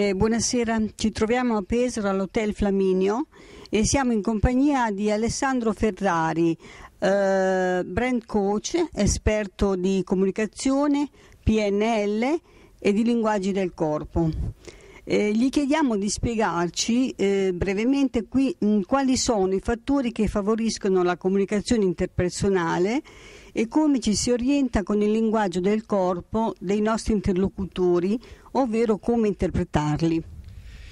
Eh, buonasera, ci troviamo a Pesaro all'Hotel Flaminio e siamo in compagnia di Alessandro Ferrari, eh, brand coach, esperto di comunicazione, PNL e di linguaggi del corpo. Eh, gli chiediamo di spiegarci eh, brevemente qui mh, mm, quali sono i fattori che favoriscono la comunicazione interpersonale e come ci si orienta con il linguaggio del corpo dei nostri interlocutori, ovvero come interpretarli.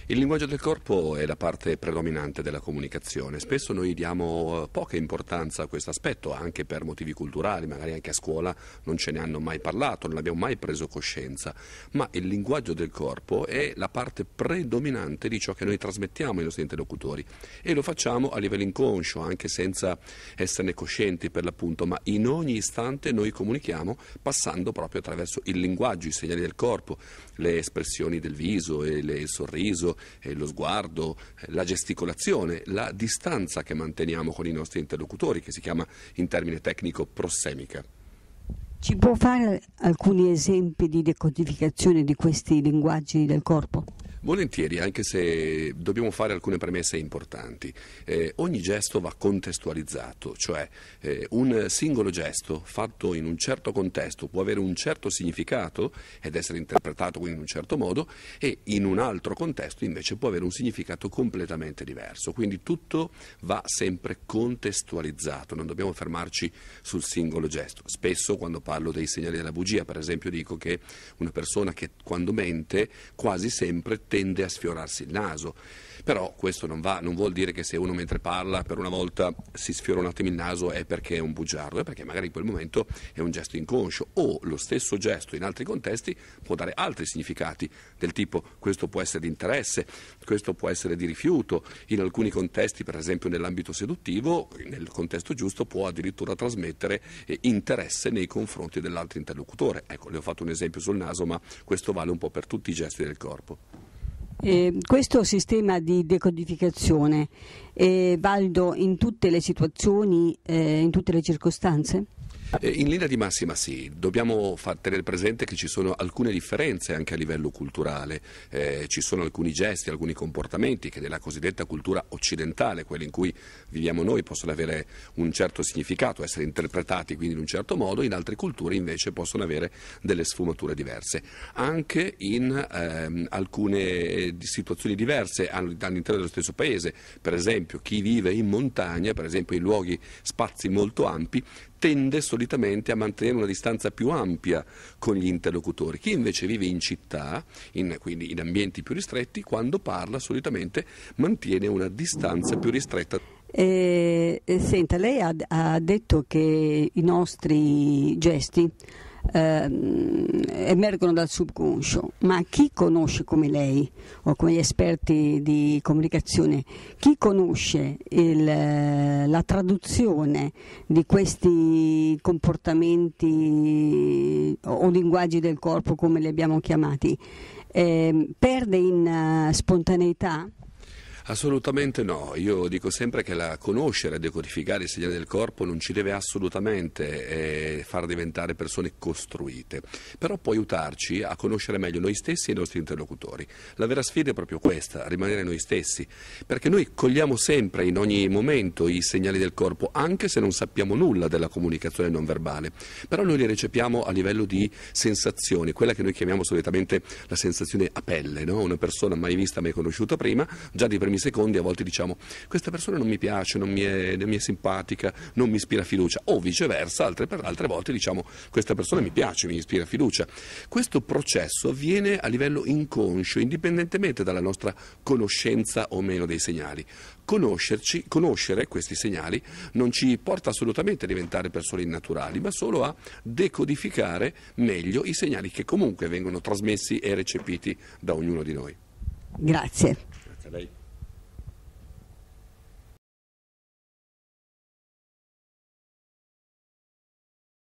Il linguaggio del corpo è la parte predominante della comunicazione. Spesso noi diamo eh, poca importanza a questo aspetto, anche per motivi culturali, magari anche a scuola non ce ne hanno mai parlato, non abbiamo mai preso coscienza, ma il linguaggio del corpo è la parte predominante di ciò che noi trasmettiamo ai nostri interlocutori e lo facciamo a livello inconscio, anche senza esserne coscienti per l'appunto, ma in ogni istante noi comunichiamo passando proprio attraverso il linguaggio, i segnali del corpo, le espressioni del viso, e il sorriso, eh, lo sguardo, eh, la gesticolazione, la distanza che manteniamo con i nostri interlocutori, che si chiama in termine tecnico prossemica. Ci può fare alcuni esempi di decodificazione di questi linguaggi del corpo? Volentieri, anche se dobbiamo fare alcune premesse importanti. Eh, ogni gesto va contestualizzato, cioè eh, un singolo gesto fatto in un certo contesto può avere un certo significato ed essere interpretato quindi in un certo modo e in un altro contesto invece può avere un significato completamente diverso. Quindi tutto va sempre contestualizzato, non dobbiamo fermarci sul singolo gesto. Spesso quando parlo dei segnali della bugia, per esempio, dico che una persona che quando mente quasi sempre tende tende a sfiorarsi il naso. Però questo non, va, non vuol dire che se uno mentre parla per una volta si sfiora un attimo il naso è perché è un bugiardo, è perché magari in quel momento è un gesto inconscio o lo stesso gesto in altri contesti può dare altri significati del tipo questo può essere di interesse, questo può essere di rifiuto, in alcuni contesti per esempio nell'ambito seduttivo, nel contesto giusto può addirittura trasmettere eh, interesse nei confronti dell'altro interlocutore. Ecco, le ho fatto un esempio sul naso ma questo vale un po' per tutti i gesti del corpo. Eh, questo sistema di decodificazione è valido in tutte le situazioni, eh, in tutte le circostanze? Eh, in linea di massima sì, dobbiamo far tenere presente che ci sono alcune differenze anche a livello culturale, eh, ci sono alcuni gesti, alcuni comportamenti che nella cosiddetta cultura occidentale, quella in cui viviamo noi, possono avere un certo significato, essere interpretati quindi in un certo modo, in altre culture invece possono avere delle sfumature diverse, anche in ehm, alcune eh, situazioni diverse all'interno dello stesso paese, per esempio chi vive in montagna, per esempio in luoghi, spazi molto ampi, tende sostanzialmente solitamente a mantenere una distanza più ampia con gli interlocutori. Chi invece vive in città, in, quindi in ambienti più ristretti, quando parla solitamente mantiene una distanza più ristretta. Eh, eh senta, lei ha, ha detto che i nostri gesti eh, emergono dal subconscio, ma chi conosce come lei o come gli esperti di comunicazione, chi conosce il, eh, la traduzione di questi comportamenti o linguaggi del corpo come li abbiamo chiamati, eh, perde in uh, spontaneità? Assolutamente no, io dico sempre che la conoscere e decodificare i segnali del corpo non ci deve assolutamente eh, far diventare persone costruite, però può aiutarci a conoscere meglio noi stessi e i nostri interlocutori. La vera sfida è proprio questa, rimanere noi stessi, perché noi cogliamo sempre in ogni momento i segnali del corpo, anche se non sappiamo nulla della comunicazione non verbale, però noi li recepiamo a livello di sensazioni, quella che noi chiamiamo solitamente la sensazione a pelle, no? una persona mai vista, mai conosciuta prima, già di primi ultimi secondi a volte diciamo questa persona non mi piace, non mi è, non mi è simpatica, non mi ispira fiducia o viceversa altre, altre volte diciamo questa persona mi piace, mi ispira fiducia. Questo processo avviene a livello inconscio, indipendentemente dalla nostra conoscenza o meno dei segnali. Conoscerci, conoscere questi segnali non ci porta assolutamente a diventare persone innaturali, ma solo a decodificare meglio i segnali che comunque vengono trasmessi e recepiti da ognuno di noi. Grazie. Grazie